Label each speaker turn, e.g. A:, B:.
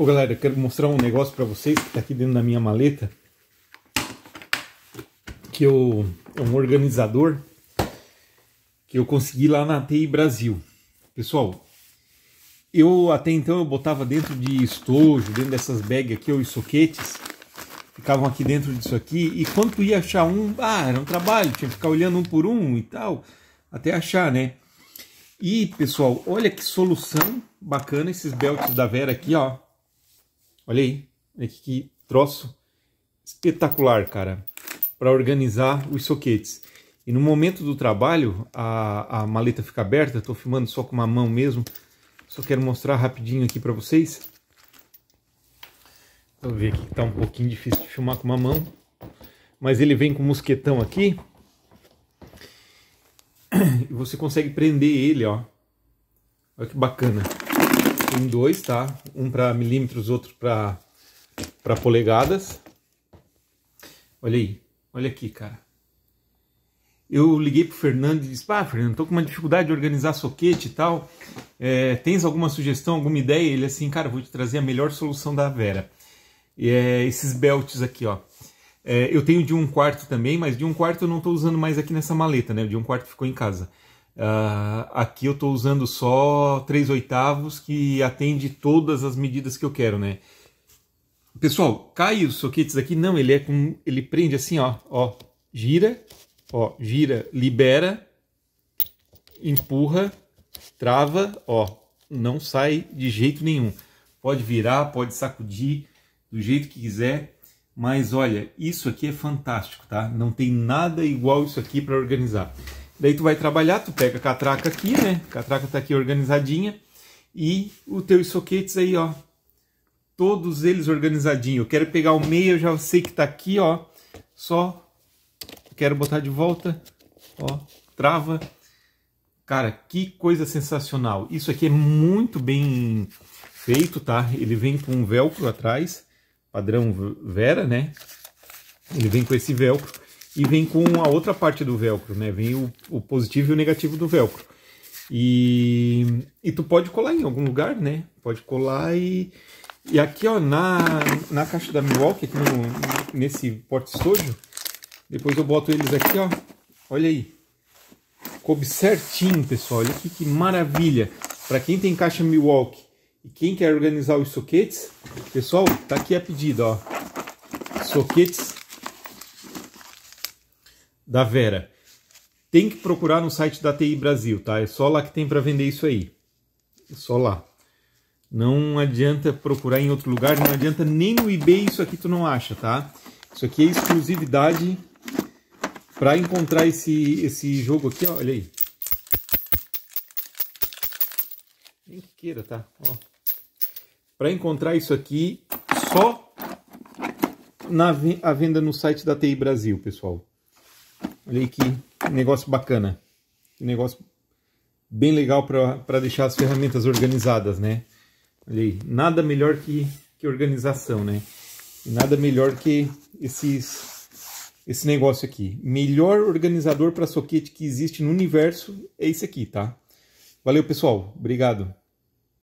A: Ô galera, quero mostrar um negócio para vocês que tá aqui dentro da minha maleta. Que eu é um organizador que eu consegui lá na TI Brasil. Pessoal, eu até então eu botava dentro de estojo, dentro dessas bags aqui, ou soquetes, ficavam aqui dentro disso aqui, e quando tu ia achar um, ah, era um trabalho, tinha que ficar olhando um por um e tal, até achar, né? E, pessoal, olha que solução bacana esses belts da Vera aqui, ó Olha aí, que, troço espetacular, cara, para organizar os soquetes. E no momento do trabalho, a, a maleta fica aberta, estou filmando só com uma mão mesmo, só quero mostrar rapidinho aqui para vocês. Vou ver aqui que está um pouquinho difícil de filmar com uma mão, mas ele vem com mosquetão aqui, e você consegue prender ele, ó. Olha que bacana em dois, tá? Um para milímetros, outro para para polegadas. Olha aí, olha aqui, cara. Eu liguei pro Fernando e disse: "Pá, ah, Fernando, tô com uma dificuldade de organizar soquete e tal. É, tens alguma sugestão, alguma ideia?" Ele assim: "Cara, vou te trazer a melhor solução da Vera. É, esses belts aqui, ó. É, eu tenho de um quarto também, mas de um quarto eu não estou usando mais aqui nessa maleta, né? De um quarto ficou em casa." Uh, aqui eu estou usando só 3 oitavos que atende todas as medidas que eu quero, né? Pessoal, cai os soquetes aqui? Não, ele é com. Ele prende assim, ó. Ó, gira, ó, gira, libera, empurra, trava, ó. Não sai de jeito nenhum. Pode virar, pode sacudir do jeito que quiser. Mas olha, isso aqui é fantástico, tá? Não tem nada igual isso aqui para organizar. Daí tu vai trabalhar, tu pega a catraca aqui, né? A catraca tá aqui organizadinha. E os teus soquetes aí, ó. Todos eles organizadinho. Eu quero pegar o meio, eu já sei que tá aqui, ó. Só quero botar de volta, ó. Trava. Cara, que coisa sensacional. Isso aqui é muito bem feito, tá? Ele vem com um velcro atrás, padrão Vera, né? Ele vem com esse velcro e vem com a outra parte do velcro, né? Vem o, o positivo e o negativo do velcro. E, e tu pode colar em algum lugar, né? Pode colar e, e aqui ó, na, na caixa da Milwaukee, aqui no, nesse porta-estojo, depois eu boto eles aqui, ó. Olha aí. Coube certinho, pessoal. Olha aqui que maravilha. Para quem tem caixa Milwaukee e quem quer organizar os soquetes, pessoal, tá aqui a pedida, ó. Soquetes da Vera. Tem que procurar no site da TI Brasil, tá? É só lá que tem para vender isso aí. É só lá. Não adianta procurar em outro lugar, não adianta nem no eBay isso aqui tu não acha, tá? Isso aqui é exclusividade para encontrar esse esse jogo aqui, ó, olha aí. Nem que queira, tá? Para encontrar isso aqui só na a venda no site da TI Brasil, pessoal. Olha aí que negócio bacana. Que negócio bem legal para deixar as ferramentas organizadas, né? Olha aí, nada melhor que, que organização, né? nada melhor que esses, esse negócio aqui. Melhor organizador para soquete que existe no universo é esse aqui, tá? Valeu, pessoal. Obrigado.